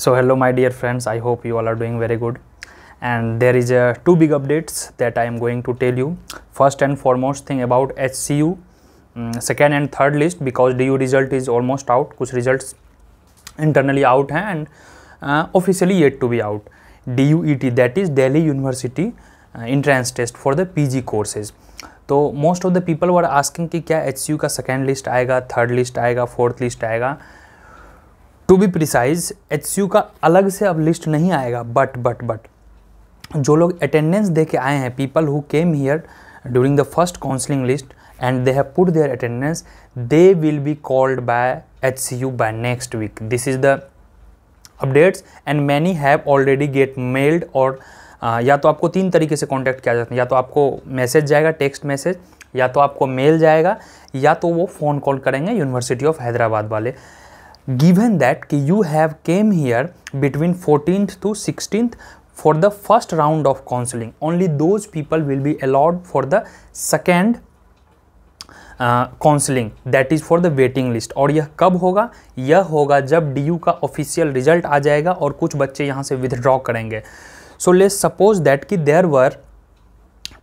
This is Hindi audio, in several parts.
so hello my dear friends i hope you all are doing very good and there is a two big updates that i am going to tell you first and foremost thing about hcu um, mm, second and third list because du result is almost out kuch results internally out hai and uh, officially yet to be out duet that is delhi university uh, entrance test for the pg courses तो most of the people were asking कि क्या एच का सेकेंड लिस्ट आएगा थर्ड लिस्ट आएगा फोर्थ लिस्ट आएगा टू बी प्रिसाइज एच का अलग से अब लिस्ट नहीं आएगा बट बट बट जो लोग अटेंडेंस दे के आए हैं people who came here during the first counselling list and they have put their attendance they will be called by H C U by next week this is the updates and many have already get mailed और या तो आपको तीन तरीके से कॉन्टैक्ट किया जाता है या तो आपको मैसेज जाएगा टेक्स्ट मैसेज या तो आपको मेल जाएगा या तो वो फ़ोन कॉल करेंगे यूनिवर्सिटी ऑफ हैदराबाद वाले गिवेन दैट कि you have came here between fourteenth to sixteen for the first round of counselling only those people will be allowed for the second counselling that is for the waiting list और यह कब होगा यह होगा जब डी यू का ऑफिशियल रिजल्ट आ जाएगा और कुछ बच्चे यहाँ से विदड्रॉ करेंगे सो लेस सपोज दैट कि there were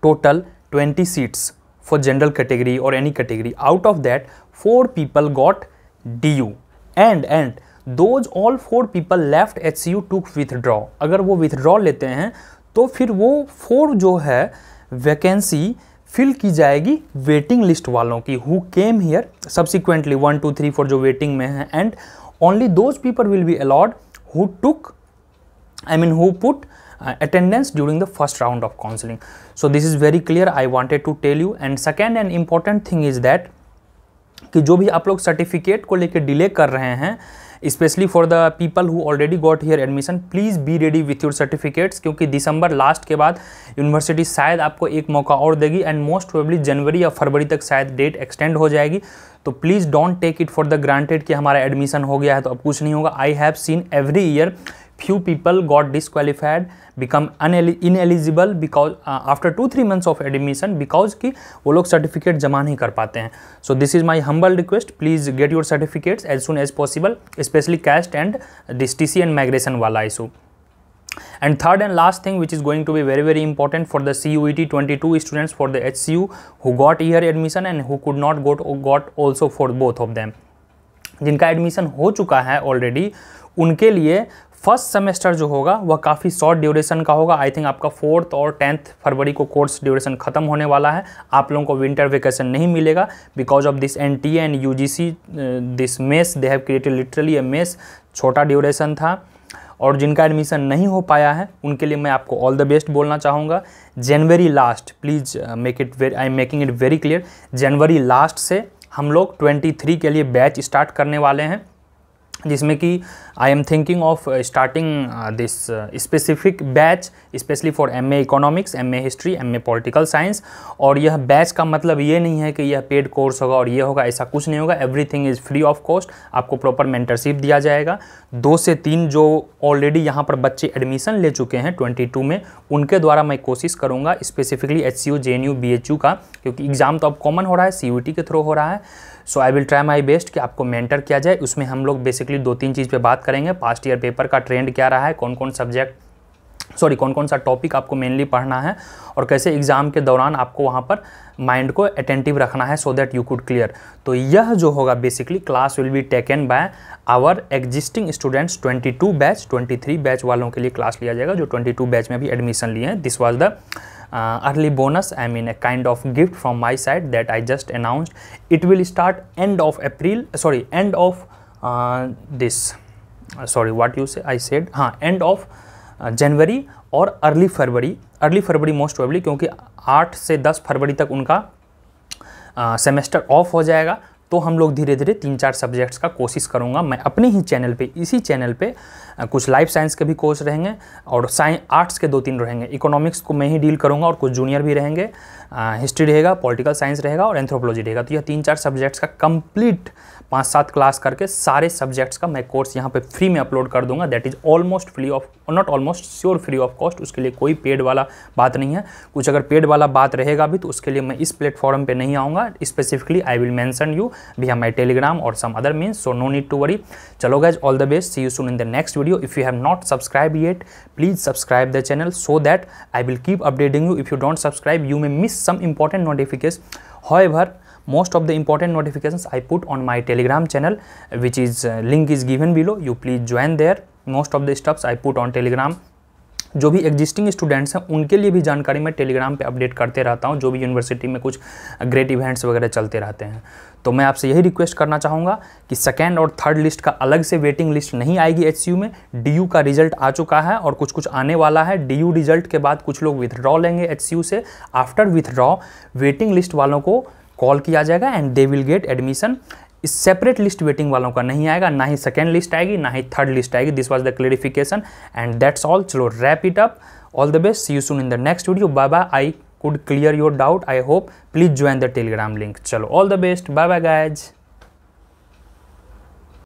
total twenty seats for general category और any category out of that four people got D U and and those all four people left H C U to withdraw अगर वो विथड्रॉ लेते हैं तो फिर वो फोर जो है वैकेंसी फिल की जाएगी वेटिंग लिस्ट वालों की who came here subsequently one two three four जो वेटिंग में हैं and only those people will be allowed who took I mean who put attendance during the first round of counselling so this is very clear I wanted to tell you and second and important thing is that कि जो भी आप लोग सर्टिफिकेट को लेकर डिले कर रहे हैं specially for the people who already got here admission please be ready with your certificates क्योंकि दिसंबर लास्ट के बाद यूनिवर्सिटी शायद आपको एक मौका और देगी एंड मोस्ट प्रोबली जनवरी या फरवरी तक शायद डेट एक्सटेंड हो जाएगी तो please don't take it for the granted कि हमारा एडमिशन हो गया है तो अब कुछ नहीं होगा I have seen every year few people got disqualified become ineligible because uh, after two three months of admission because कि वो लोग सर्टिफिकेट जमा नहीं कर पाते हैं so this is my humble request please get your certificates as soon as possible specially caste and this T C and migration वाला issue and third and last thing which is going to be very very important for the CUET 22 students for the HCU who got year admission and who could not got got also for both of them जिनका एडमिशन हो चुका है ऑलरेडी उनके लिए फर्स्ट सेमेस्टर जो होगा वह काफ़ी शॉर्ट ड्यूरेशन का होगा आई थिंक आपका फोर्थ और टेंथ फरवरी को कोर्स ड्यूरेशन खत्म होने वाला है आप लोगों को विंटर वेकेशन नहीं मिलेगा because of this N T and U G C this mess they have created literally a mess छोटा ड्यूरेशन था और जिनका एडमिशन नहीं हो पाया है उनके लिए मैं आपको ऑल द बेस्ट बोलना चाहूँगा जनवरी last please make it very I am making it very clear जनवरी लास्ट से हम लोग 23 के लिए बैच स्टार्ट करने वाले हैं जिसमें कि I am thinking of starting this specific batch specially for M A economics M A history M A political science और यह बैच का मतलब ये नहीं है कि यह पेड कोर्स होगा और ये होगा ऐसा कुछ नहीं होगा everything is free of cost आपको प्रॉपर मेंटरशिप दिया जाएगा दो से तीन जो ऑलरेडी यहाँ पर बच्चे एडमिशन ले चुके हैं ट्वेंटी टू में उनके द्वारा मैं कोशिश करूँगा specifically H C U J N U B H U का क्योंकि एग्ज़ाम तो अब कॉमन हो रहा है सी यू टी के थ्रू हो रहा है so I will try my best कि आपको मेंटर किया जाए उसमें हम लोग बेसिकली दो तीन चीज़ पे बात करेंगे पास्ट ईयर पेपर का ट्रेंड क्या रहा है कौन कौन सब्जेक्ट सॉरी कौन कौन सा टॉपिक आपको मेनली पढ़ना है और कैसे एग्ज़ाम के दौरान आपको वहाँ पर माइंड को अटेंटिव रखना है so that you could clear तो यह जो होगा basically class will be taken by our existing students 22 batch 23 batch वालों के लिए क्लास लिया जाएगा जो 22 बैच में भी एडमिशन लिए हैं this was the uh, early bonus i mean a kind of gift from my side that i just announced it will start end of april sorry end of uh, this uh, sorry what you say i said ha huh, end of जनवरी और अर्ली फरवरी अर्ली फरवरी मोस्ट प्रोबेबली क्योंकि 8 से 10 फरवरी तक उनका सेमेस्टर ऑफ हो जाएगा तो हम लोग धीरे धीरे तीन चार सब्जेक्ट्स का कोशिश करूँगा मैं अपने ही चैनल पे इसी चैनल पे कुछ लाइफ साइंस के भी कोर्स रहेंगे और साइंस आर्ट्स के दो तीन रहेंगे इकोनॉमिक्स को मैं ही डील करूँगा और कुछ जूनियर भी रहेंगे हिस्ट्री रहेगा पॉलिटिकल साइंस रहेगा और एंथ्रोपोलॉजी रहेगा तो यह तीन चार सब्जेक्ट्स का कंप्लीट पाँच सात क्लास करके सारे सब्जेक्ट्स का मैं कोर्स यहाँ पे फ्री में अपलोड कर दूंगा that is almost free of not almost sure free of cost उसके लिए कोई पेड वाला बात नहीं है कुछ अगर पेड वाला बात रहेगा भी तो उसके लिए मैं इस प्लेटफॉर्म पे नहीं आऊँगा specifically I will mention you via my telegram or some other means so no need to worry chalo guys all the best see you soon in the next video if you have not subscribed yet please subscribe the channel so that i will keep updating you if you don't subscribe you may miss some important notifications however most of the important notifications i put on my telegram channel which is uh, link is given below you please join there most of the stuffs i put on telegram जो भी एग्जिस्टिंग स्टूडेंट्स हैं उनके लिए भी जानकारी मैं टेलीग्राम पे अपडेट करते रहता हूँ जो भी यूनिवर्सिटी में कुछ ग्रेट इवेंट्स वगैरह चलते रहते हैं तो मैं आपसे यही रिक्वेस्ट करना चाहूँगा कि सेकेंड और थर्ड लिस्ट का अलग से वेटिंग लिस्ट नहीं आएगी एच में डी का रिजल्ट आ चुका है और कुछ कुछ आने वाला है डी रिजल्ट के बाद कुछ लोग विथड्रॉ लेंगे एच से आफ्टर विथड्रॉ वेटिंग लिस्ट वालों को कॉल किया जाएगा and they will get admission इस सेपरेट लिस्ट वेटिंग वालों का नहीं आएगा ना ही सेकेंड लिस्ट आएगी ना ही थर्ड लिस्ट आएगी this was the clarification and that's all चलो wrap it up all the best see you soon in the next video bye bye I could clear your doubt I hope please join the telegram link चलो all the best bye bye guys